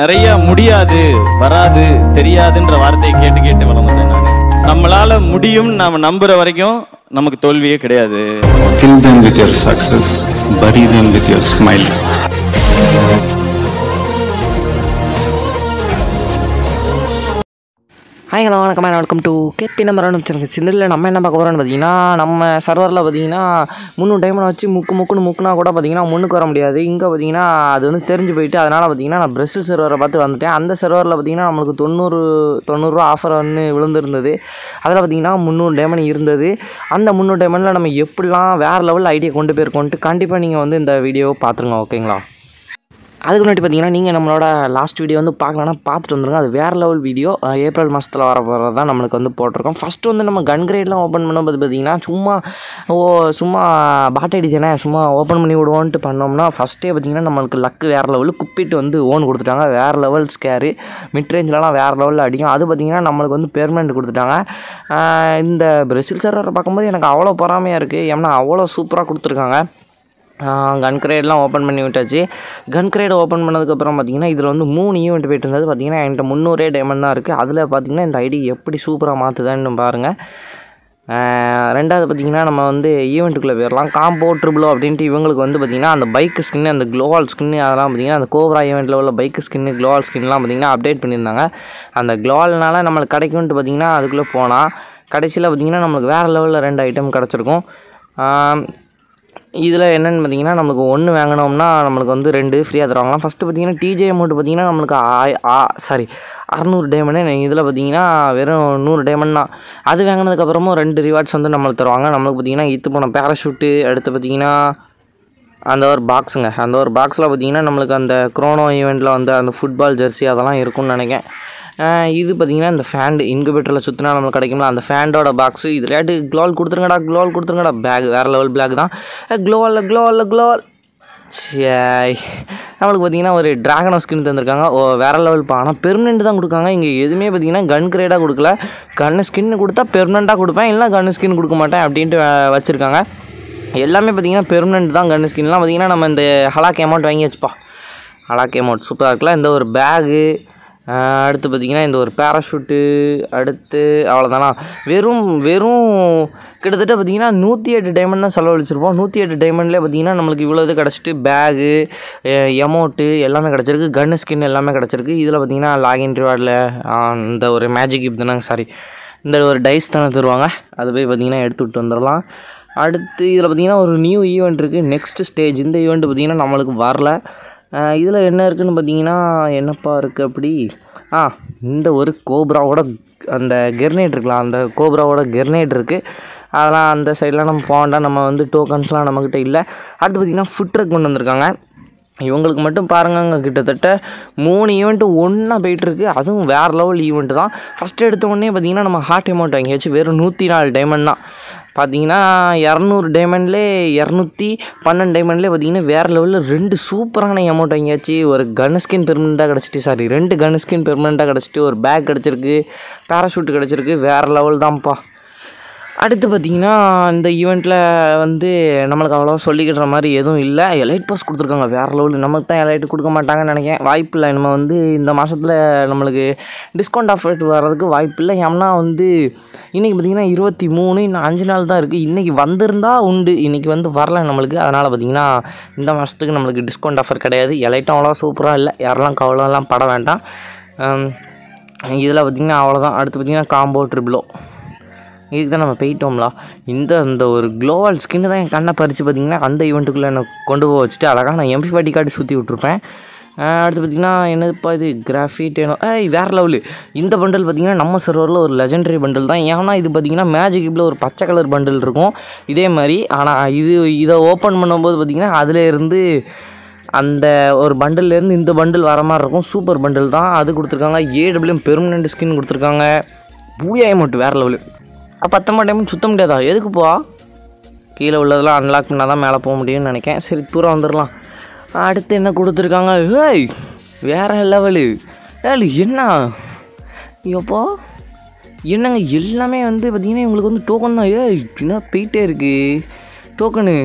நிறைய முடியாது வராது தெரியாதுன்ற வார்த்தையை கேட்டு கேட்டு வளர்ந்தேன் நான் நம்மளால முடியும் நாம நம்புற வரைக்கும் நமக்கு தோல்வியே கிடையாது Kill them success your success, hi hello வணக்கம் வெல்கம் டு கேபி நம்பர் அனுப்பிச்சிருக்கு சிந்தில் நம்ம என்ன பார்க்க போகிறோம்னு பார்த்தீங்கன்னா நம்ம சர்வரில் பார்த்தீங்கன்னா முந்நூறு டைமில் வச்சு முக்கு முக்குன்னு முக்குனா கூட பார்த்தீங்கன்னா முன்னுக்கு வர முடியாது இங்கே பார்த்தீங்கன்னா அது வந்து தெரிஞ்சு போயிட்டு அதனால் பார்த்தீங்கன்னா நான் பிரசில் சர்வரை பார்த்து வந்துட்டேன் அந்த சர்வரில் பார்த்தீங்கன்னா நம்மளுக்கு தொண்ணூறு தொண்ணூறுரூவா ஆஃபர் வந்து விழுந்திருந்தது அதில் பார்த்தீங்கன்னா முந்நூறு டைமண்ட் இருந்தது அந்த முந்நூறு டைமண்டில் நம்ம எப்படிலாம் வேறு லெவலில் ஐடியா கொண்டு போயிருக்கோன்ட்டு கண்டிப்பாக நீங்கள் வந்து இந்த வீடியோவை பார்த்துருங்க ஓகேங்களா அதுக்கு முன்னாடி பார்த்தீங்கன்னா நீங்கள் நம்மளோட லாஸ்ட் வீடியோ வந்து பார்க்கலன்னா பார்த்துட்டு வந்துருங்க அது வேறு லெவல் வீடியோ ஏப்ரல் மாதத்தில் வர போகிறது தான் நம்மளுக்கு வந்து போட்டிருக்கோம் ஃபஸ்ட்டு வந்து நம்ம கன் கிரேட்லாம் ஓப்பன் பண்ணும்போது பார்த்தீங்கன்னா சும்மா ஓ சும்மா பாட்டை தானே சும்மா ஓப்பன் பண்ணி விடுவோன்ட்டு பண்ணோம்னா ஃபஸ்ட்டே பார்த்தீங்கன்னா நம்மளுக்கு லக்கு வேறு லெவலு குப்பிட்டு வந்து ஓன் கொடுத்துட்டாங்க வேறு லெவல் ஸ்கேரு மிட் ரேஞ்சிலலாம் வேறு லெவலில் அடிக்கும் அது பார்த்திங்கன்னா நம்மளுக்கு வந்து பெர்மனெண்ட் கொடுத்துட்டாங்க இந்த பிரசில் சர்வரை பார்க்கும்போது எனக்கு அவ்வளோ பொறாமையாக இருக்குது ஏன்னா அவ்வளோ சூப்பராக கொடுத்துருக்காங்க கன் கிரேட்லாம் ஓப்பன் பண்ணி விட்டாச்சு கன் கிரேட் ஓப்பன் பண்ணதுக்கப்புறம் பார்த்தீங்கன்னா இதில் வந்து மூணு ஈவெண்ட் போயிட்டு இருந்தது பார்த்தீங்கன்னா என்கிட்ட முந்நூறே டைமண்ட் தான் இருக்குது அதில் பார்த்தீங்கன்னா இந்த ஐடி எப்படி சூப்பராக மாற்றுதான்னு பாருங்கள் ரெண்டாவது பார்த்திங்கன்னா நம்ம வந்து ஈவெண்ட்டுக்குள்ளே போயிடலாம் காம்போ ட்ரிபிளோ அப்படின்ட்டு இவங்களுக்கு வந்து பார்த்திங்கன்னா அந்த பைக் ஸ்கின்னு அந்த க்ளோவால் ஸ்கின்னு அதெல்லாம் பார்த்திங்கன்னா அந்த கோப்ரா ஈவெண்ட்டில் உள்ள பைக் ஸ்கின்னு க்ளோவால் ஸ்கின்லாம் பார்த்திங்கன்னா அப்டேட் பண்ணியிருந்தாங்க அந்த க்ளோவால்னால் நம்மளுக்கு கிடைக்கும்ட்டு பார்த்திங்கன்னா அதுக்குள்ளே போனால் கடைசியில் பார்த்திங்கன்னா நம்மளுக்கு வேறு லெவலில் ரெண்டு ஐட்டம் கிடச்சிருக்கும் இதில் என்னென்னு பார்த்தீங்கன்னா நமக்கு ஒன்று வாங்கினோம்னா நம்மளுக்கு வந்து ரெண்டு ஃப்ரீயாக தருவாங்களாம் ஃபஸ்ட்டு பார்த்தீங்கன்னா டிஜே அமௌண்ட் பார்த்தீங்கன்னா நம்மளுக்கு ஆ ஆ சாரி அறநூறு டைமண்டே இதில் பார்த்தீங்கன்னா வெறும் நூறு டைமண்ட் தான் அது வாங்கினதுக்கப்புறமும் ரெண்டு ரிவார்ட்ஸ் வந்து நம்மளுக்கு தருவாங்க நம்மளுக்கு பார்த்தீங்கன்னா இத்து போன பேராஷூட்டு அடுத்து பார்த்தீங்கன்னா அந்த ஒரு பாக்ஸுங்க அந்த ஒரு பாக்ஸில் பார்த்தீங்கன்னா நம்மளுக்கு அந்த குரோனோ ஈவெண்ட்டில் வந்து அந்த ஃபுட்பால் ஜெர்சி அதெல்லாம் இருக்கும்னு நினைக்கிறேன் இது பார்த்திங்கன்னா இந்த ஃபேண்டு இன்குபேட்டரில் சுற்றினா நம்மளுக்கு கிடைக்கும்ல அந்த ஃபேண்டோட பாக்ஸு இது ரேட்டு க்ளோல் கொடுத்துருங்கடா க்ளோல் கொடுத்துருங்கடா பேக் வேறு லெவல் பேக் தான் க்ளோவில் க்ளோவில் க்ளோவல் சரி நம்மளுக்கு பார்த்தீங்கன்னா ஒரு ட்ராகன் ஆஃப் ஸ்கின் தந்திருக்காங்க ஓ வேறு லெவல் ஆனால் பெர்மனெண்ட் தான் கொடுக்காங்க இங்கே எதுவுமே பார்த்தீங்கன்னா கன் கிரேடாக கொடுக்கல கன்னு ஸ்கின்னு கொடுத்தா பெர்மனெண்ட்டாக கொடுப்பேன் இல்லை கன்னு ஸ்கின் கொடுக்க மாட்டேன் அப்படின்ட்டு வச்சுருக்காங்க எல்லாமே பார்த்தீங்கன்னா பெர்மனெண்ட் தான் கன் ஸ்கின்லாம் பார்த்தீங்கன்னா நம்ம இந்த ஹலாக் அமௌண்ட் வாங்கி வச்சுப்பா ஹலாக் அமௌண்ட் சூப்பராக இருக்குல்ல இந்த ஒரு பேகு அடுத்து பார்த்திங்கன்னா இந்த ஒரு பேராஷூட்டு அடுத்து அவ்வளோதானா வெறும் வெறும் கிட்டத்தட்ட பார்த்திங்கன்னா நூற்றி எட்டு டைமண்ட் தான் செலவழிச்சிருப்போம் நூற்றி எட்டு டைமண்ட்லேயே பார்த்திங்கன்னா நம்மளுக்கு இவ்வளோ இது கிடச்சிட்டு பேகு எமௌண்ட்டு எல்லாமே கிடச்சிருக்கு கன்னு ஸ்கின் எல்லாமே கிடச்சிருக்கு இதில் பார்த்திங்கன்னா லாகின் ரிவார்டில் இந்த ஒரு மேஜிக் கிஃப்ட் தானே சாரி இந்த ஒரு டைஸ் தானே தருவாங்க அது போய் பார்த்திங்கன்னா எடுத்து விட்டு வந்துடலாம் அடுத்து இதில் பார்த்திங்கன்னா ஒரு நியூ ஈவெண்ட் இருக்குது நெக்ஸ்ட் ஸ்டேஜ் இந்த ஈவெண்ட்டு பார்த்திங்கன்னா நம்மளுக்கு வரல இதில் என்ன இருக்குதுன்னு பார்த்தீங்கன்னா என்னப்பா இருக்குது அப்படி ஆ இந்த ஒரு கோப்ராவோட அந்த கெர்னேட் இருக்கலாம் அந்த கோப்ராவோட கெர்னேட் இருக்குது அதெல்லாம் அந்த சைடெலாம் நம்ம போண்டா நம்ம வந்து டோக்கன்ஸ்லாம் நம்மக்கிட்ட இல்லை அடுத்து பார்த்திங்கன்னா ஃபுட்ரக் கொண்டு வந்திருக்காங்க இவங்களுக்கு மட்டும் பாருங்க கிட்டத்தட்ட மூணு ஈவெண்ட்டு ஒன்றா போயிட்டுருக்கு அதுவும் வேறு லெவல் ஈவெண்ட்டு தான் ஃபஸ்ட்டு எடுத்த உடனே பார்த்திங்கன்னா நம்ம ஹார்ட் அமௌண்ட் வாங்கியாச்சு வெறும் நூற்றி நாலு டைமண்ட் தான் பார்த்தீங்கன்னா இரநூறு டைமண்ட்லே இரநூத்தி பன்னெண்டு டைமண்ட்லே பார்த்தீங்கன்னா வேறு லெவலில் ரெண்டு சூப்பரான அமௌண்ட் வாங்கியாச்சு ஒரு கன் ஸ்கின் பெர்மனெண்ட்டாக கிடச்சிட்டு சாரி ரெண்டு கன் ஸ்கின் பெர்மனெண்ட்டாக கிடச்சிட்டு ஒரு பேக் கிடச்சிருக்கு பேராஷூட் கிடச்சிருக்கு வேறு லெவல் தான்ப்பா அடுத்து பார்த்திங்கன்னா இந்த ஈவெண்ட்டில் வந்து நம்மளுக்கு அவ்வளோவா சொல்லிக்கிற மாதிரி எதுவும் இல்லை எலைட் பாஸ் கொடுத்துருக்காங்க வேறு லெவலில் நமக்கு தான் எலைட் கொடுக்க மாட்டாங்கன்னு நினைக்கிறேன் வாய்ப்பில்லை நம்ம வந்து இந்த மாதத்தில் நம்மளுக்கு டிஸ்கவுண்ட் ஆஃபர் வர்றதுக்கு வாய்ப்பில்லை ஏன்னா வந்து இன்றைக்கி பார்த்திங்கன்னா இருபத்தி மூணு இன்னும் அஞ்சு நாள் தான் இருக்குது இன்றைக்கி வந்திருந்தால் உண்டு இன்றைக்கி வந்து வரல நம்மளுக்கு அதனால் பார்த்திங்கன்னா இந்த மாதத்துக்கு நம்மளுக்கு டிஸ்கவுண்ட் ஆஃபர் கிடையாது எலைட்டும் அவ்வளோ சூப்பராக இல்லை யாரெல்லாம் கவலைலாம் பட வேண்டாம் இதில் பார்த்திங்கன்னா அவ்வளோதான் அடுத்து பார்த்திங்கன்னா காம்போ ட்ரிபிளோ இதுக்கு தான் நம்ம போயிட்டோம்லா இந்த அந்த ஒரு க்ளோவால் ஸ்கின்னு தான் என் கண்ணை பறித்து பார்த்திங்கன்னா அந்த இவெண்ட்டுக்குள்ளே என்னை கொண்டு போக வச்சுட்டு அழகாக நான் எம்பி பாட்டி காட்டி சுற்றி விட்ருப்பேன் அடுத்து பார்த்திங்கன்னா இப்போ இது கிராஃபிட் ஏனோ ஏய் வேறு லெவலு இந்த பண்டல் பார்த்திங்கன்னா நம்ம சர்வரில் ஒரு லெஜண்டரி பண்டல் தான் ஏன்னா இது பார்த்திங்கன்னா மேஜிக் இப்போ ஒரு பச்சை கலர் பண்டல் இருக்கும் இதே மாதிரி ஆனால் இது இதை ஓப்பன் பண்ணும்போது பார்த்திங்கன்னா அதில் இருந்து அந்த ஒரு பண்டில்லேருந்து இந்த பண்டில் வர மாதிரி இருக்கும் சூப்பர் பண்டில் தான் அது கொடுத்துருக்காங்க ஏடபிள்யூஎம் பெர்மனெண்ட் ஸ்கின் கொடுத்துருக்காங்க பூயாயம் மட்டும் வேறு லெவலு பத்தொம்பது டைமும் சுத்த முடியாதா எதுக்குப்பா கீழே உள்ளதெல்லாம் அன்லாக் பண்ணால் தான் மேலே போக முடியும்னு நினைக்கேன் சரி தூரம் வந்துடலாம் அடுத்து என்ன கொடுத்துருக்காங்க ஏய் வேறு லெவலு ஏழு என்ன ஐயோப்பா என்னங்க எல்லாமே வந்து பார்த்திங்கன்னா இவங்களுக்கு வந்து டோக்கன் தான் ஏ என்ன போயிட்டே இருக்குது டோக்கனு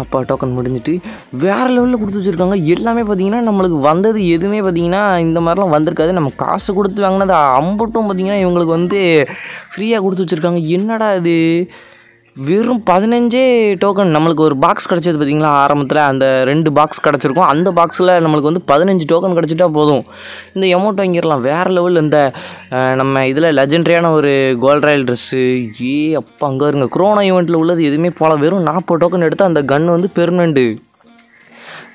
அப்பா டோக்கன் முடிஞ்சிட்டு வேறு லெவலில் கொடுத்து வச்சுருக்காங்க எல்லாமே பார்த்திங்கன்னா நம்மளுக்கு வந்தது எதுவுமே பார்த்திங்கன்னா இந்த மாதிரிலாம் வந்திருக்காது நம்ம காசு கொடுத்து வாங்கினது அம்பட்டும் பார்த்திங்கன்னா இவங்களுக்கு வந்து ஃப்ரீயாக கொடுத்து வச்சுருக்காங்க என்னடா இது வெறும் பதினஞ்சே டோக்கன் நம்மளுக்கு ஒரு பாக்ஸ் கிடச்சது பார்த்திங்களா ஆரம்பத்தில் அந்த ரெண்டு பாக்ஸ் கிடச்சிருக்கும் அந்த பாக்ஸில் நம்மளுக்கு வந்து பதினஞ்சு டோக்கன் கிடச்சிட்டா போதும் இந்த அமௌண்ட் வாங்கிடலாம் வேறு லெவலில் இந்த நம்ம இதில் லெஜெண்டரியான ஒரு கோல்ட் ராயல் ட்ரெஸ்ஸு ஏ அப்போ அங்கே இருங்க குரோனா ஈவெண்ட்டில் உள்ளது எதுவுமே போல வெறும் நாற்பது டோக்கன் எடுத்து அந்த கன் வந்து பெருமெண்டு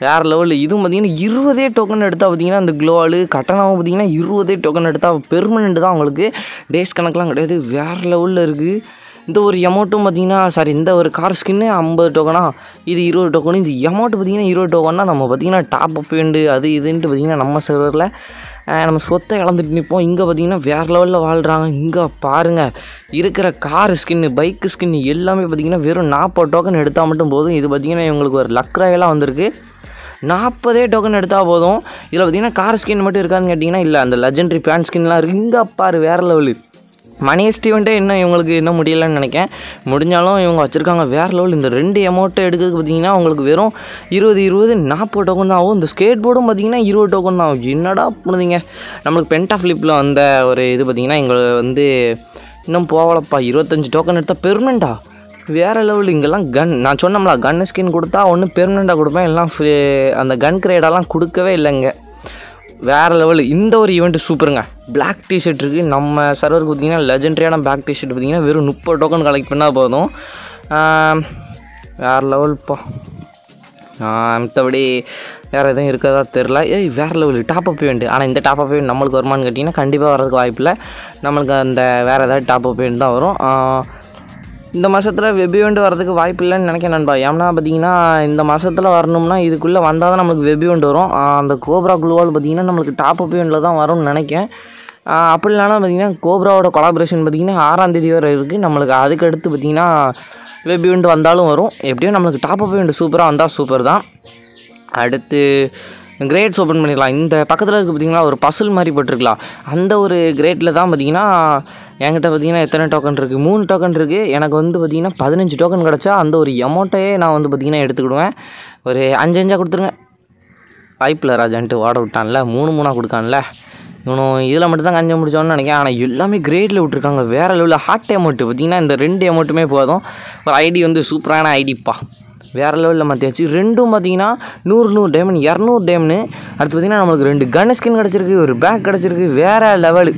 வேறு லெவலில் இதுவும் பார்த்திங்கன்னா இருபதே டோக்கன் எடுத்தால் பார்த்திங்கன்னா அந்த க்ளோவாலு கட்டணம் பார்த்திங்கன்னா இருபதே டோக்கன் எடுத்தால் பெர்மனெண்ட்டு தான் அவங்களுக்கு டேஸ் கணக்கெலாம் கிடையாது வேறு லெவலில் இருக்குது இந்த ஒரு எமௌண்ட்டும் பார்த்திங்கன்னா சாரி இந்த ஒரு கார் ஸ்கின்னு ஐம்பது டோக்கனா இது இருபது டோக்கனு இந்த எமௌண்ட் பார்த்திங்கன்னா இருபது டோக்கன்னா நம்ம பார்த்திங்கன்னா டாப் அப் வேண்டு அது இதுன்ட்டு பார்த்திங்கன்னா நம்ம சர்வரில் நம்ம சொத்தை இழந்துட்டு நிற்போம் இங்கே பார்த்திங்கன்னா வேறு லெவலில் வாழ்கிறாங்க இங்கே பாருங்கள் இருக்கிற கார் ஸ்கின்னு பைக்கு ஸ்கின்னு எல்லாமே பார்த்திங்கன்னா வெறும் நாற்பது டோக்கன் எடுத்தால் மட்டும் போதும் இது பார்த்திங்கன்னா இவங்களுக்கு ஒரு லக்ராயெல்லாம் வந்திருக்கு நாற்பதே டோக்கன் எடுத்தால் போதும் இதில் பார்த்திங்கன்னா கார் ஸ்கின் மட்டும் இருக்காதுன்னு கேட்டிங்கன்னா இல்லை அந்த லெஜெண்டரி பேண்ட் ஸ்கின்லாம் இருக்குது இங்கே பாரு வேறு லெவலு மணி ஸ்டீவன்ட்டே இன்னும் இவங்களுக்கு இன்னும் முடியலன்னு நினைக்கேன் முடிஞ்சாலும் இவங்க வச்சுருக்காங்க வேறு லெவல் இந்த ரெண்டு அமௌண்ட்டை எடுக்கிறதுக்கு பார்த்தீங்கன்னா அவங்களுக்கு வெறும் இருபது இருபது நாற்பது டோக்கன் தான் ஆகும் இந்த ஸ்கேட் போர்டும் பார்த்தீங்கன்னா இருபது டோக்கன் தான் ஆகும் என்னடா பண்ணுதீங்க நம்மளுக்கு பென்டா ஃப்ளிப்பில் வந்த ஒரு இது பார்த்திங்கன்னா எங்களை வந்து இன்னும் போகலப்பா இருபத்தஞ்சி டோக்கன் எடுத்தால் பெர்மனெண்ட்டா வேறு லெவல் இங்கெல்லாம் கன் நான் சொன்னோம்ல கன் ஸ்கின் கொடுத்தா ஒன்று பெர்மனெண்ட்டாக கொடுப்பேன் எல்லாம் ஃப்ரீ அந்த கன் கிரேடெல்லாம் கொடுக்கவே இல்லைங்க வேறு லெவலு இந்த ஒரு ஈவெண்ட்டு சூப்பருங்க பிளாக் டிஷர்ட் இருக்குது நம்ம சர்வருக்கு பார்த்திங்கன்னா லெஜெண்டரியான பிளாக் டிஷர்ட் பார்த்திங்கன்னா வெறும் முப்பது டோக்கன் கலெக்ட் பண்ணால் போதும் வேறு லெவல்ப்பா மற்றபடி வேறு எதுவும் இருக்கிறதா தெரில ஏய் வேறு லெவல் டாப் அப் இவெண்ட்டு ஆனால் இந்த டாப் அப் இவெண்ட் நம்மளுக்கு வருமானு கேட்டிங்கன்னா கண்டிப்பாக வரதுக்கு வாய்ப்பில்லை நம்மளுக்கு அந்த வேறு ஏதாவது டாப் அப் இவெண்ட் தான் வரும் இந்த மாதத்தில் வெப் இவெண்ட் வரதுக்கு வாய்ப்பு இல்லைன்னு நினைக்கிறேன் நண்பா ஏன்னா பார்த்தீங்கன்னா இந்த மாதத்தில் வரணும்னா இதுக்குள்ளே வந்தால் தான் நம்மளுக்கு வெப் இவெண்ட் வரும் அந்த கோப்ரா குழுவால் பார்த்தீங்கன்னா நம்மளுக்கு டாப் அப் இவெண்ட்டில் தான் வரும்னு நினைக்கிறேன் அப்படி இல்லைனா பார்த்தீங்கன்னா கோப்ராவோட கொலாபரேஷன் பார்த்திங்கன்னா ஆறாம் தேதி வரை இருக்குது நம்மளுக்கு அதுக்கடுத்து பார்த்திங்கன்னா வெப் இவெண்ட் வந்தாலும் வரும் எப்படியும் நம்மளுக்கு டாப் அப் இவெண்ட் சூப்பராக வந்தால் சூப்பர் தான் அடுத்து கிரேட்ஸ் ஓப்பன் பண்ணிடலாம் இந்த பக்கத்தில் இருக்குது பார்த்திங்கன்னா ஒரு பசில் மாதிரி போட்டிருக்கலாம் அந்த ஒரு கிரேட்டில் தான் பார்த்திங்கன்னா என்கிட்ட பார்த்தீங்கன்னா எத்தனை டோக்கன் இருக்குது மூணு டோக்கன் இருக்குது எனக்கு வந்து பார்த்திங்கன்னா பதினஞ்சு டோக்கன் கிடச்சா அந்த ஒரு எமௌண்ட்டையே நான் வந்து பார்த்திங்கன்னா எடுத்துக்கிடுவேன் ஒரு அஞ்சு அஞ்சாக கொடுத்துருங்க வாய்ப்பில் ராஜான்ட்டு ஓட விட்டான்ல மூணு மூணாக கொடுக்கான்ல இவனும் இதில் மட்டும்தான் கஞ்சி முடிச்சோன்னு நினைக்கிறேன் ஆனால் எல்லாமே கிரேட்டில் விட்ருக்காங்க வேறு லெவலில் ஹாட் அமௌண்ட்டு பார்த்திங்கன்னா இந்த ரெண்டு அமௌண்ட்டுமே போதும் ஒரு ஐடி வந்து சூப்பரான ஐடிப்பா வேறு லெவலில் மாற்றியாச்சு ரெண்டும் பார்த்தீங்கன்னா நூறு நூறு டேம்னு இரநூறு டைம்னு அடுத்து பார்த்திங்கன்னா நம்மளுக்கு ரெண்டு கன் ஸ்கின் கிடச்சிருக்கு ஒரு பேக் கிடச்சிருக்கு வேறு லெவலு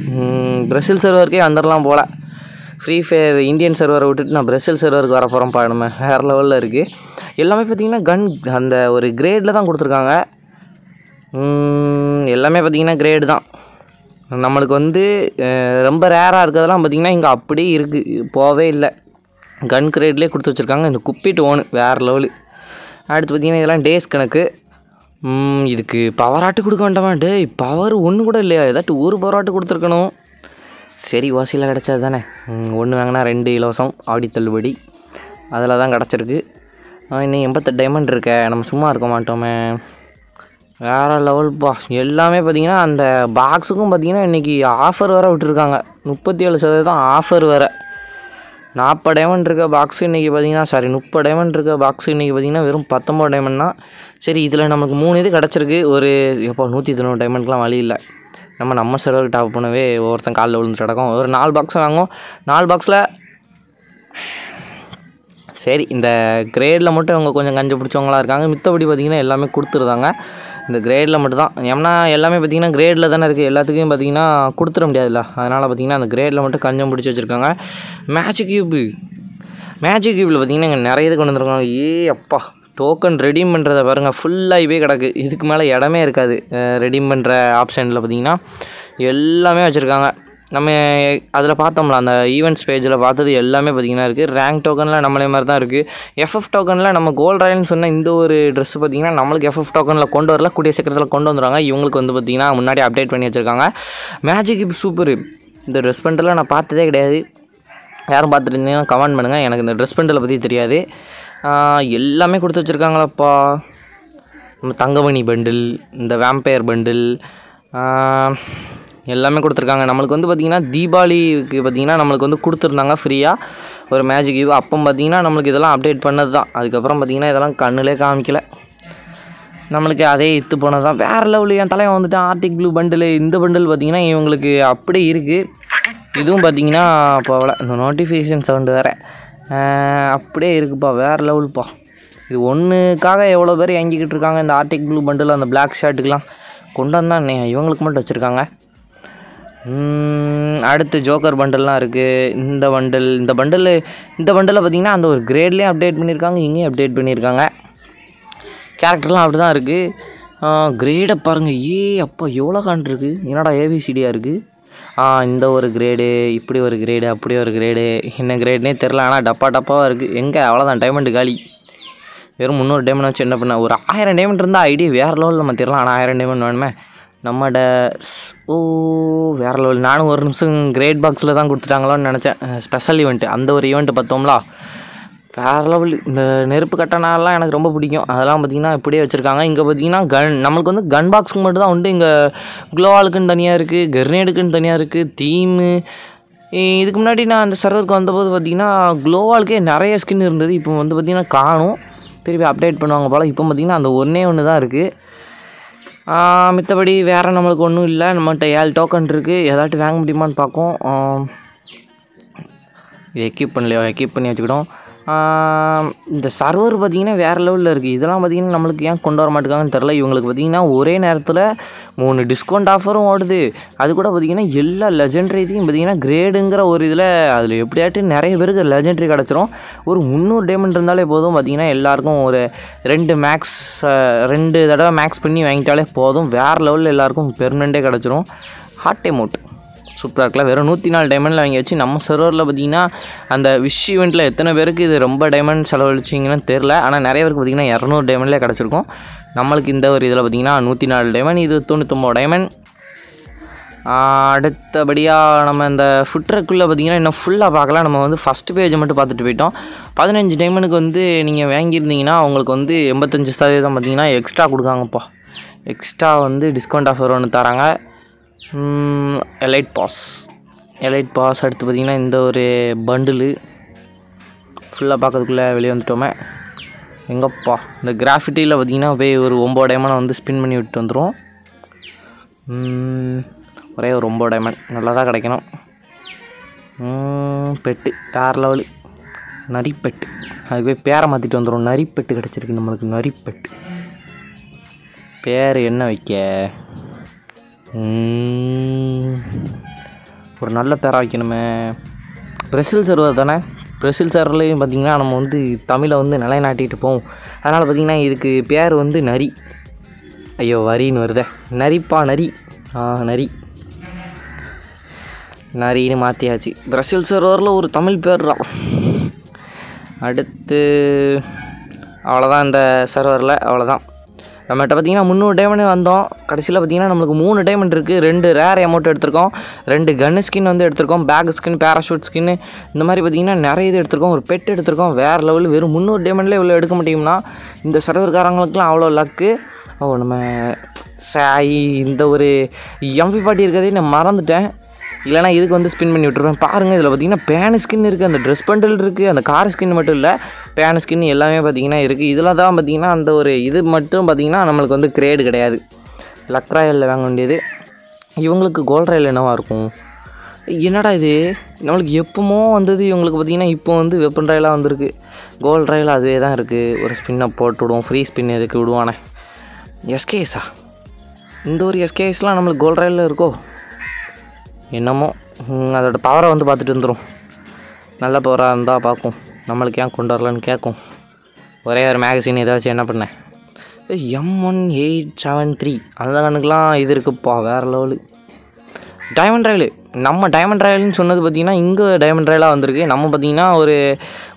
பிரசில் சர்வருக்கே வந்துடலாம் போல் ஃப்ரீ ஃபயர் இந்தியன் சர்வரை விட்டுட்டு நான் பிரசில் சர்வருக்கு வர போகிறோம் பாடணும் வேறு லெவலில் இருக்குது எல்லாமே பார்த்திங்கன்னா கன் அந்த ஒரு கிரேடில் தான் கொடுத்துருக்காங்க எல்லாமே பார்த்திங்கன்னா கிரேடு தான் நம்மளுக்கு வந்து ரொம்ப ரேராக இருக்கிறதெல்லாம் பார்த்திங்கன்னா இங்கே அப்படியே இருக்குது போகவே இல்லை கன் கிரேட்லேயே கொடுத்து வச்சுருக்காங்க இந்த குப்பிட்டு ஓனு வேறு லெவலு அடுத்து பார்த்திங்கன்னா இதெல்லாம் டேஸ் கணக்கு இதுக்கு ஆட்டு கொடுக்க வேண்டாமா டே பவர் ஒன்று கூட இல்லையா ஏதாட்டு ஒரு ஆட்டு கொடுத்துருக்கணும் சரி வாசியில் கிடச்சது தானே ஒன்று வாங்கினா ரெண்டு இலவசம் ஆடி தள்ளுபடி அதில் தான் கிடச்சிருக்கு இன்னும் எண்பத்தெட்டு டைமண்ட் இருக்க நம்ம சும்மா இருக்க மாட்டோமே வேறு லெவல்ப்பா எல்லாமே பார்த்திங்கன்னா அந்த பாக்ஸுக்கும் பார்த்திங்கன்னா இன்றைக்கி ஆஃபர் வேறு விட்டுருக்காங்க முப்பத்தி ஏழு சதவீதம் ஆஃபர் வேறு நாற்பது டைமண்ட் இருக்க பாக்ஸு இன்றைக்கி பார்த்திங்கன்னா சாரி முப்பது டைமண்ட் இருக்க பாக்ஸு இன்றைக்கி பார்த்திங்கன்னா வெறும் பத்தொம்பது டைமண்ட் தான் சரி இதில் நமக்கு மூணு இது கிடச்சிருக்கு ஒரு எப்போ நூற்றி தொண்ணூறு டைமண்ட்லாம் வழி இல்லை நம்ம நம்ம சர்வருக்கு டாப் பண்ணவே ஒவ்வொருத்தன் காலில் விழுந்து கிடக்கும் ஒரு நாலு பாக்ஸ் வாங்குவோம் நாலு பாக்ஸில் சரி இந்த கிரேடில் மட்டும் இவங்க கொஞ்சம் கஞ்சி பிடிச்சவங்களாக இருக்காங்க மித்தபடி பார்த்திங்கன்னா எல்லாமே கொடுத்துருந்தாங்க இந்த கிரேடில் மட்டும்தான் ஏன்னா எல்லாமே பார்த்திங்கன்னா கிரேடில் தானே இருக்குது எல்லாத்துக்கும் பார்த்திங்கன்னா கொடுத்துட முடியாதுல்ல அதனால் பார்த்திங்கன்னா அந்த கிரேடில் மட்டும் கஞ்சம் பிடிச்சி வச்சுருக்காங்க மேஜிக் கியூபு மேஜிக் கியூபில் பார்த்திங்கன்னா இங்கே நிறைய இது கொண்டு வந்துருக்காங்க ஏ அப்பா டோக்கன் ரெடீம் பண்ணுறத பாருங்கள் ஃபுல்லாக இப்போ கிடக்கு இதுக்கு மேலே இடமே இருக்காது ரெடீம் பண்ணுற ஆப்ஷனில் பார்த்திங்கன்னா எல்லாமே வச்சுருக்காங்க நம்ம அதில் பார்த்தோம்ல அந்த ஈவெண்ட்ஸ் பேஜில் பார்த்தது எல்லாமே பார்த்திங்கன்னா இருக்குது ரேங்க் டோக்கனில் நம்மளே மாதிரி தான் இருக்குது எஃப்எஃப் டோக்கனில் நம்ம கோல்ட் ராயல்னு சொன்ன இந்த ஒரு ட்ரெஸ் பார்த்திங்கன்னா நம்மளுக்கு எஃப்எஃப் டோக்கனில் கொண்டு வரல கூடிய சீக்கிரத்தில் கொண்டு வந்துடுவாங்க இவங்களுக்கு வந்து பார்த்திங்கன்னா முன்னாடி அப்டேட் பண்ணி வச்சுருக்காங்க மேஜிக் சூப்பர் இந்த ட்ரெஸ் பண்ணிட்டுலாம் நான் பார்த்ததே கிடையாது யாரும் பார்த்துருந்தீங்கன்னா கமெண்ட் பண்ணுங்கள் எனக்கு இந்த ட்ரெஸ் பண்ணுறதை பற்றி தெரியாது எல்லாமே கொடுத்து வச்சுருக்காங்களப்பா தங்கமணி பண்டில் இந்த வேம்பையர் பண்டில் எல்லாமே கொடுத்துருக்காங்க நம்மளுக்கு வந்து பார்த்திங்கன்னா தீபாவளிக்கு பார்த்திங்கன்னா நம்மளுக்கு வந்து கொடுத்துருந்தாங்க ஃப்ரீயாக ஒரு மேஜிக் இது அப்போ பார்த்திங்கன்னா நம்மளுக்கு இதெல்லாம் அப்டேட் பண்ணது தான் அதுக்கப்புறம் பார்த்திங்கன்னா இதெல்லாம் கண்ணிலே காமிக்கல நம்மளுக்கு அதே இத்து போனது தான் வேறு லெவலில் என் தலையை வந்துட்டு ஆர்டிக் ப்ளூ பண்டில் இந்த பண்டில் பார்த்திங்கன்னா இவங்களுக்கு அப்படி இருக்குது இதுவும் பார்த்திங்கன்னா போகல இந்த நோட்டிஃபிகேஷன் சவுண்டு வேறு அப்படியே இருக்குப்பா வேறு லெவலுப்பா இது ஒன்றுக்காக எவ்வளோ பேர் இயங்கிக்கிட்டு இருக்காங்க இந்த ஆர்டிக் ப்ளூ பண்டில் அந்த பிளாக் ஷர்ட்டுக்கெலாம் கொண்டு வந்தான் இவங்களுக்கு மட்டும் வச்சுருக்காங்க அடுத்து ஜோக்கர் பண்டல்லாம் இருக்குது இந்த பண்டல் இந்த பண்டல் இந்த பண்டலில் பார்த்தீங்கன்னா அந்த ஒரு கிரேட்லேயும் அப்டேட் பண்ணியிருக்காங்க இங்கேயும் அப்டேட் பண்ணியிருக்காங்க கேரக்டர்லாம் அப்படி தான் இருக்குது கிரேடை பாருங்கள் ஏ அப்பா எவ்வளோ காண்ட் இருக்குது என்னடா ஏபிசிடியாக இருக்குது இந்த ஒரு கிரேடு இப்படி ஒரு கிரேடு அப்படி ஒரு கிரேடு என்ன கிரேடுனே தெரில ஆனால் டப்பா டப்பாவாக இருக்குது எங்கே அவ்வளோதான் டைமண்டு காலி வெறும் முந்நூறு டைமண்ட் வச்சு என்ன பண்ண ஒரு ஆயிரம் டைமண்ட் இருந்தால் ஐடியா வேறு லெவலில் நம்ம தெரியலாம் ஆனால் ஆயிரம் டைமண்ட் வேணுமே நம்மட ஓ வேற லெவல் நானும் ஒரு நிமிஷம் கிரேட் பாக்ஸில் தான் கொடுத்துட்டாங்களோன்னு நினச்சேன் ஸ்பெஷல் ஈவெண்ட்டு அந்த ஒரு ஈவெண்ட்டு பார்த்தோம்லா வேற லெவல் இந்த நெருப்பு கட்டணாலாம் எனக்கு ரொம்ப பிடிக்கும் அதெல்லாம் பார்த்திங்கன்னா இப்படியே வச்சுருக்காங்க இங்கே பார்த்திங்கன்னா கன் நம்மளுக்கு வந்து கன் பாக்ஸுக்கு மட்டும் தான் உண்டு இங்கே குளோவாலுக்குன்னு தனியாக இருக்குது கெர்னேடுக்குன்னு தனியாக இருக்குது தீமு இதுக்கு முன்னாடி நான் அந்த சர்வருக்கு வந்தபோது பார்த்திங்கன்னா குளோவாலுக்கே நிறைய ஸ்கின் இருந்தது இப்போ வந்து பார்த்திங்கன்னா காணும் திருப்பி அப்டேட் பண்ணுவாங்க போல் இப்போ பார்த்திங்கன்னா அந்த ஒன்றே ஒன்று தான் இருக்குது மித்தபடி வேறு நம்மளுக்கு ஒன்றும் இல்லை நம்மகிட்ட ஏழு டோக்கன் இருக்குது ஏதாட்டும் வாங்க முடியுமான்னு பார்க்கும் எக்யூப் பண்ணலையோ எக்யூப் பண்ணி வச்சுக்கிட்டோம் இந்த சர்வர் பார்த்திங்கன்னா வேறு லெவலில் இருக்குது இதெல்லாம் பார்த்திங்கன்னா நம்மளுக்கு ஏன் கொண்டு வர மாட்டேங்காங்கன்னு தெரில இவங்களுக்கு பார்த்திங்கன்னா ஒரே நேரத்தில் மூணு டிஸ்கவுண்ட் ஆஃபரும் ஓடுது அது கூட பார்த்திங்கன்னா எல்லா லெஜெண்ட்ரி இதையும் பார்த்திங்கன்னா கிரேடுங்கிற ஒரு இதில் அதில் எப்படியாட்டு நிறைய பேருக்கு லெஜெண்ட்ரி கிடச்சிரும் ஒரு முந்நூறு டேமண்ட் இருந்தாலே போதும் பார்த்திங்கன்னா எல்லாேருக்கும் ஒரு ரெண்டு மேக்ஸ் ரெண்டு தடவை மேக்ஸ் பண்ணி வாங்கிட்டாலே போதும் வேறு லெவலில் எல்லாேருக்கும் பெர்மனெண்ட்டே கிடச்சிரும் ஹாட் டைம் சூப்பராக இருக்கலாம் வெறும் நூற்றி நாலு டைமண்டில் வாங்கி வச்சு நம்ம சர்வரில் பார்த்தீங்கன்னா அந்த விஷ் ஈவெண்ட்டில் எத்தனை பேருக்கு இது ரொம்ப டைமண்ட் செலவழிச்சிங்கன்னு தெரில ஆனால் நிறைய பேருக்கு பார்த்திங்கன்னா இரநூறு டைமண்ட்லேயே கிடச்சிருக்கும் நம்மளுக்கு இந்த ஒரு இதில் பார்த்திங்கன்னா நூற்றி நாலு டைமண்ட் இது தொண்ணூத்தொம்போது டைமண்ட் அடுத்தபடியாக நம்ம இந்த ஃபுட்ரக்குள்ளே பார்த்திங்கன்னா இன்னும் ஃபுல்லாக பார்க்கலாம் நம்ம வந்து ஃபஸ்ட்டு பேஜை மட்டும் பார்த்துட்டு போயிட்டோம் பதினஞ்சு டைமனுக்கு வந்து நீங்கள் வாங்கியிருந்தீங்கன்னா உங்களுக்கு வந்து எண்பத்தஞ்சு சதவீதம் பார்த்திங்கன்னா எக்ஸ்ட்ரா கொடுக்காங்கப்பா எக்ஸ்ட்ரா வந்து டிஸ்கவுண்ட் ஆஃபர் ஒன்று தராங்க எலைட் பாஸ் எலைட் பாஸ் அடுத்து பார்த்திங்கன்னா இந்த ஒரு பண்டிலு ஃபுல்லாக பார்க்கறதுக்குள்ளே வெளியே வந்துட்டோமே எங்கப்பா இந்த கிராஃபிட்டியில் பார்த்திங்கன்னா போய் ஒரு ஒம்பது டைமண்ட் வந்து ஸ்பின் பண்ணி விட்டு வந்துடும் ஒரே ஒரு ஒம்பது டைமண்ட் நல்லா தான் கிடைக்கணும் பெட்டு வேறு லெவலு நரிப்பெட்டு அதுக்கு போய் பேரை மாற்றிட்டு வந்துடும் நரிப்பெட்டு கிடச்சிருக்கு நம்மளுக்கு நரிப்பெட்டு பேர் என்ன வைக்க ஒரு நல்ல பேராக வைக்கணுமே பிரசில் சர்வர் தானே பிரசில் சர்வர்லேயும் பார்த்திங்கன்னா நம்ம வந்து தமிழை வந்து நிலைநாட்டிகிட்டு போவோம் அதனால் பார்த்திங்கன்னா இதுக்கு பேர் வந்து நரி ஐயோ வரின்னு வருதே நரிப்பா நரி ஆ நரி நரின்னு மாற்றியாச்சு பிரசில் சர்வரில் ஒரு தமிழ் பேர் தான் அடுத்து அவ்வளோதான் இந்த சர்வரில் அவ்வளோதான் நம்மகிட்ட பார்த்திங்கன்னா முந்நூறு டைமண்ட் வந்தோம் கடைசியில் பார்த்திங்கன்னா நம்மளுக்கு மூணு டைமண்ட் இருக்குது ரெண்டு ரேர் அமௌண்ட் எடுத்திருக்கோம் ரெண்டு கன்னு ஸ்கின் வந்து எடுத்திருக்கோம் பேக் ஸ்கின் பேராஷூட் ஸ்கின் இந்த மாதிரி பார்த்திங்கன்னா நிறைய இது எடுத்திருக்கோம் ஒரு பெட் எடுத்திருக்கோம் வேறு லெவல் வெறும் முந்நூறு டைமண்ட்லேயே இவ்வளோ எடுக்க முடியும்னா இந்த சர்வர்காரங்களுக்குலாம் அவ்வளோ லக்கு ஓ நம்ம சாயி இந்த ஒரு எம்பி பாட்டி இருக்கிறதே நான் மறந்துட்டேன் இல்லைனா இதுக்கு வந்து ஸ்பின் பண்ணி விட்டுருவேன் பாருங்கள் இதில் பார்த்தீங்கன்னா பேனு ஸ்கின் இருக்குது அந்த ட்ரெஸ் பண்டில் இருக்குது அந்த கார் ஸ்கின் மட்டும் இல்லை ஃபேன் ஸ்கின் எல்லாமே பார்த்திங்கன்னா இருக்குது இதில் தான் பார்த்திங்கன்னா அந்த ஒரு இது மட்டும் பார்த்திங்கன்னா நம்மளுக்கு வந்து கிரேடு கிடையாது லக்ராயலில் வாங்க வேண்டியது இவங்களுக்கு கோல்ட் ராயல் என்னவாக இருக்கும் என்னடா இது நம்மளுக்கு எப்போமோ வந்தது இவங்களுக்கு பார்த்திங்கன்னா இப்போ வந்து வெப்பன் ரயிலாக வந்திருக்கு கோல்ட் ரயில் அதுவே தான் இருக்குது ஒரு ஸ்பின்னை போட்டு விடுவோம் ஃப்ரீ ஸ்பின் எதுக்கு விடுவானே எஸ்கேஎஸா இந்த ஒரு எஸ்கேஎஸ்லாம் நம்மளுக்கு கோல்ட் ரயிலில் இருக்கோ என்னமோ அதோடய பவரை வந்து பார்த்துட்டு வந்துடும் நல்ல பவராக இருந்தால் பார்க்கும் நம்மளுக்கு ஏன் கொண்டு வரலன்னு கேட்கும் ஒரே ஒரு மேகசின் ஏதாச்சும் என்ன பண்ணேன் M one eight seven three அந்த கணக்குலாம் இது இருக்குப்பா வேறு லெவலு டைமண்ட் ராயல் நம்ம டைமண்ட் ராயல்னு சொன்னது பார்த்திங்கன்னா இங்கே டைமண்ட் ராயலாக வந்திருக்கு நம்ம பார்த்திங்கன்னா ஒரு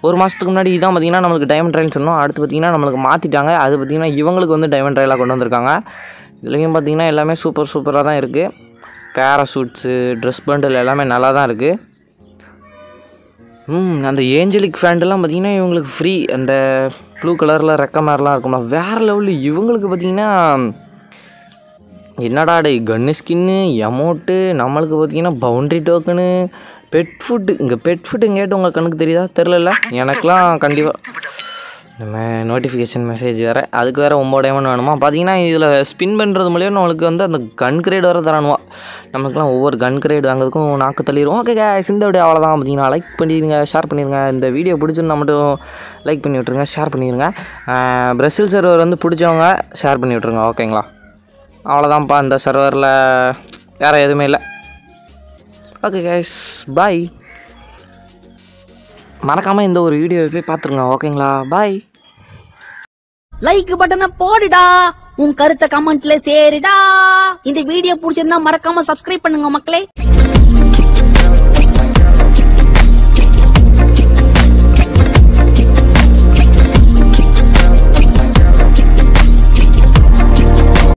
ஒரு மாதத்துக்கு முன்னாடி இதான் பார்த்திங்கன்னா நம்மளுக்கு டைமண்ட் ராயல் சொன்னோம் அடுத்து பார்த்திங்கன்னா நம்மளுக்கு மாற்றிட்டாங்க அது பார்த்திங்கன்னா இவங்களுக்கு வந்து டைமண்ட் ராயலாக கொண்டு வந்திருக்காங்க இதுலேயும் பார்த்திங்கன்னா எல்லாமே சூப்பர் சூப்பராக தான் இருக்குது பேராசூட்ஸு ட்ரெஸ் பண்டில் எல்லாமே நல்லா தான் இருக்குது ம் அந்த ஏஞ்சலிக் ஃபேண்டெல்லாம் பார்த்தீங்கன்னா இவங்களுக்கு ஃப்ரீ அந்த ப்ளூ கலரில் ரெக்க மாதிரிலாம் இருக்குமா வேறு லெவலில் இவங்களுக்கு பார்த்தீங்கன்னா என்னடா டே கன்னு ஸ்கின்னு எமௌண்ட்டு நம்மளுக்கு பார்த்தீங்கன்னா பவுண்ட்ரி டோக்கனு பெட் ஃபுட்டு இங்கே பெட் ஃபுட்டுங்கேட்டு கேட்டு உங்கள் கண்ணுக்கு தெரியுதா தெரிலல எனக்கெலாம் கண்டிப்பாக நம்ம நோட்டிஃபிகேஷன் மெசேஜ் வேறு அதுக்கு வேறு ஒம்பது டைமண்ட் வேணுமா பார்த்தீங்கன்னா இதில் ஸ்பின் பண்ணுறது மூலியம் நம்மளுக்கு வந்து அந்த கன் கிரேட் வேறு தரணுமா நமக்குலாம் ஒவ்வொரு கன் கிரேட் வாங்குறதுக்கும் நாக்கு தள்ளிடுவோம் ஓகே இந்த வீடியோ அவ்வளோதான் பார்த்தீங்கன்னா லைக் பண்ணிடுங்க ஷேர் பண்ணிடுங்க இந்த வீடியோ பிடிச்சிருந்தா மட்டும் லைக் பண்ணி விட்ருங்க ஷேர் பண்ணிடுங்க பிரசில் சர்வர் வந்து பிடிச்சவங்க ஷேர் பண்ணி விட்ருங்க ஓகேங்களா அவ்வளோதான்ப்பா இந்த சர்வரில் வேறு எதுவுமே இல்லை ஓகே கேஸ் பாய் மறக்காமல் இந்த ஒரு வீடியோ போய் பார்த்துருங்க ஓகேங்களா பாய் லைக் பட்டனை போடுடா உன் கருத்தை கமெண்ட்ல சேருடா இந்த வீடியோ பிடிச்சிருந்தா மறக்காம சப்ஸ்கிரைப் பண்ணுங்க மக்களே